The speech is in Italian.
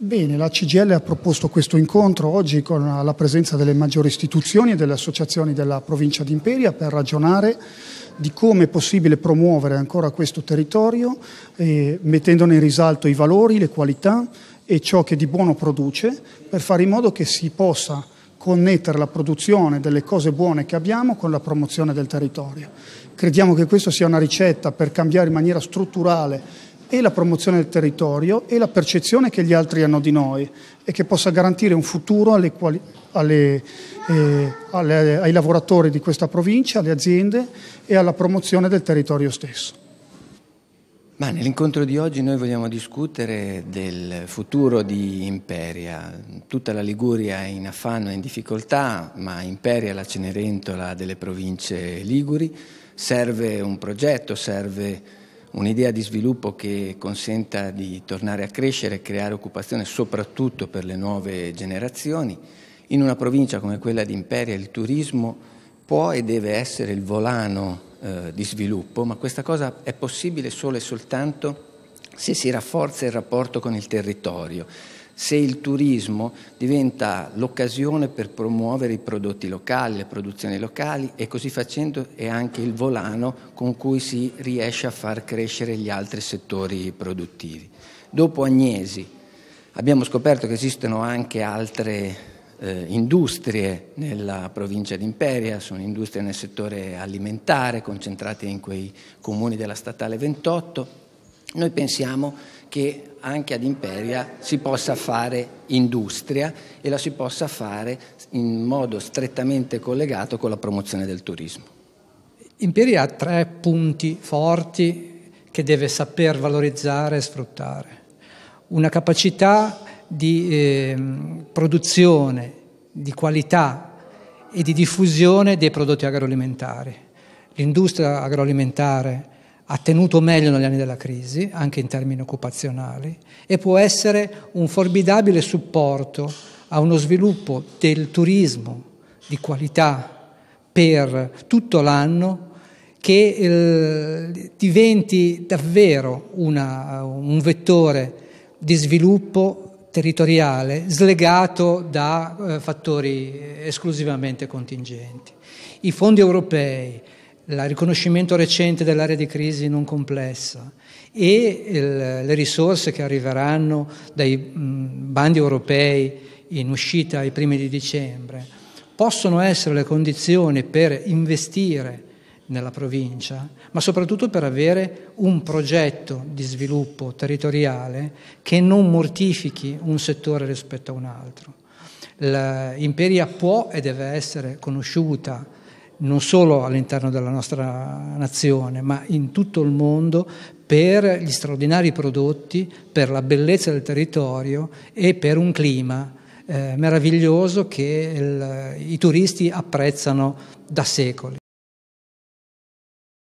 Bene, la CGL ha proposto questo incontro oggi con eh, la presenza delle maggiori istituzioni e delle associazioni della provincia di Imperia per ragionare di come è possibile promuovere ancora questo territorio eh, mettendone in risalto i valori, le qualità e ciò che di buono produce per fare in modo che si possa connettere la produzione delle cose buone che abbiamo con la promozione del territorio. Crediamo che questa sia una ricetta per cambiare in maniera strutturale e la promozione del territorio e la percezione che gli altri hanno di noi e che possa garantire un futuro alle quali, alle, eh, alle, ai lavoratori di questa provincia, alle aziende e alla promozione del territorio stesso. Ma nell'incontro di oggi noi vogliamo discutere del futuro di Imperia. Tutta la Liguria è in affanno e in difficoltà, ma Imperia è la Cenerentola delle province liguri. Serve un progetto, serve un'idea di sviluppo che consenta di tornare a crescere e creare occupazione soprattutto per le nuove generazioni. In una provincia come quella di Imperia il turismo può e deve essere il volano eh, di sviluppo, ma questa cosa è possibile solo e soltanto se si rafforza il rapporto con il territorio se il turismo diventa l'occasione per promuovere i prodotti locali, le produzioni locali e così facendo è anche il volano con cui si riesce a far crescere gli altri settori produttivi. Dopo Agnesi abbiamo scoperto che esistono anche altre eh, industrie nella provincia di Imperia, sono industrie nel settore alimentare concentrate in quei comuni della statale 28. Noi pensiamo che anche ad Imperia si possa fare industria e la si possa fare in modo strettamente collegato con la promozione del turismo. Imperia ha tre punti forti che deve saper valorizzare e sfruttare. Una capacità di eh, produzione, di qualità e di diffusione dei prodotti agroalimentari. L'industria agroalimentare ha tenuto meglio negli anni della crisi, anche in termini occupazionali, e può essere un formidabile supporto a uno sviluppo del turismo di qualità per tutto l'anno che eh, diventi davvero una, un vettore di sviluppo territoriale slegato da eh, fattori eh, esclusivamente contingenti. I fondi europei, il riconoscimento recente dell'area di crisi non complessa e il, le risorse che arriveranno dai mh, bandi europei in uscita ai primi di dicembre possono essere le condizioni per investire nella provincia, ma soprattutto per avere un progetto di sviluppo territoriale che non mortifichi un settore rispetto a un altro. L'imperia può e deve essere conosciuta non solo all'interno della nostra nazione, ma in tutto il mondo per gli straordinari prodotti, per la bellezza del territorio e per un clima eh, meraviglioso che il, i turisti apprezzano da secoli.